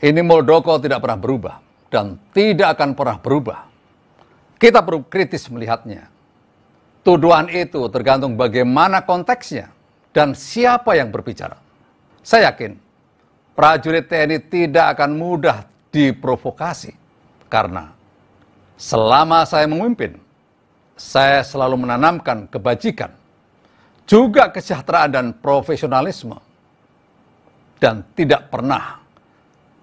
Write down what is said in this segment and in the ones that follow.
Ini Muldoko tidak pernah berubah dan tidak akan pernah berubah. Kita perlu kritis melihatnya. Tuduhan itu tergantung bagaimana konteksnya dan siapa yang berbicara. Saya yakin prajurit TNI tidak akan mudah diprovokasi karena selama saya memimpin, saya selalu menanamkan kebajikan, juga kesejahteraan dan profesionalisme, dan tidak pernah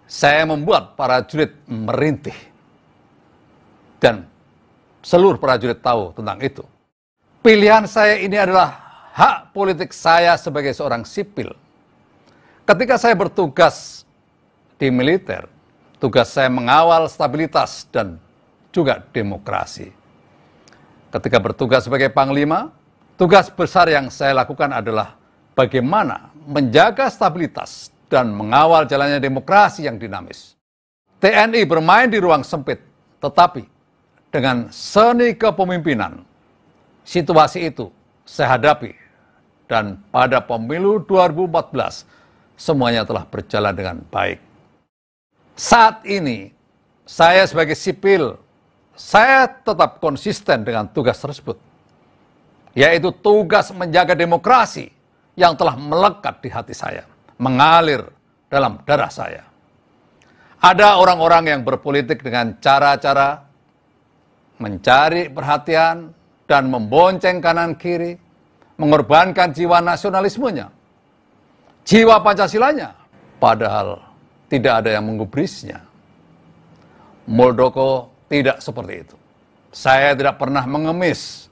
saya membuat para jurid merintih. Dan seluruh para jurid tahu tentang itu. Pilihan saya ini adalah hak politik saya sebagai seorang sipil. Ketika saya bertugas di militer, tugas saya mengawal stabilitas dan juga demokrasi. Ketika bertugas sebagai panglima, tugas besar yang saya lakukan adalah bagaimana menjaga stabilitas dan mengawal jalannya demokrasi yang dinamis. TNI bermain di ruang sempit, tetapi dengan seni kepemimpinan, situasi itu sehadapi, dan pada pemilu 2014 semuanya telah berjalan dengan baik. Saat ini saya sebagai sipil, saya tetap konsisten dengan tugas tersebut, yaitu tugas menjaga demokrasi yang telah melekat di hati saya mengalir dalam darah saya. Ada orang-orang yang berpolitik dengan cara-cara mencari perhatian dan membonceng kanan kiri, mengorbankan jiwa nasionalismenya, jiwa Pancasilanya, padahal tidak ada yang menggubrisnya. Muldoko tidak seperti itu. Saya tidak pernah mengemis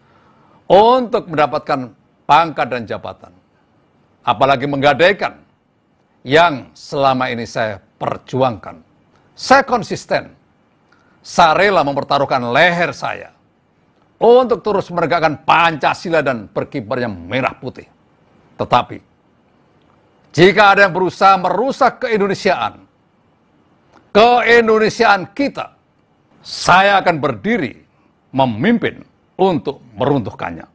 untuk mendapatkan pangkat dan jabatan, apalagi menggadaikan yang selama ini saya perjuangkan. Saya konsisten. Saya rela mempertaruhkan leher saya untuk terus menegakkan Pancasila dan berkibarnya merah putih. Tetapi, jika ada yang berusaha merusak keindonesiaan, keindonesiaan kita, saya akan berdiri memimpin untuk meruntuhkannya.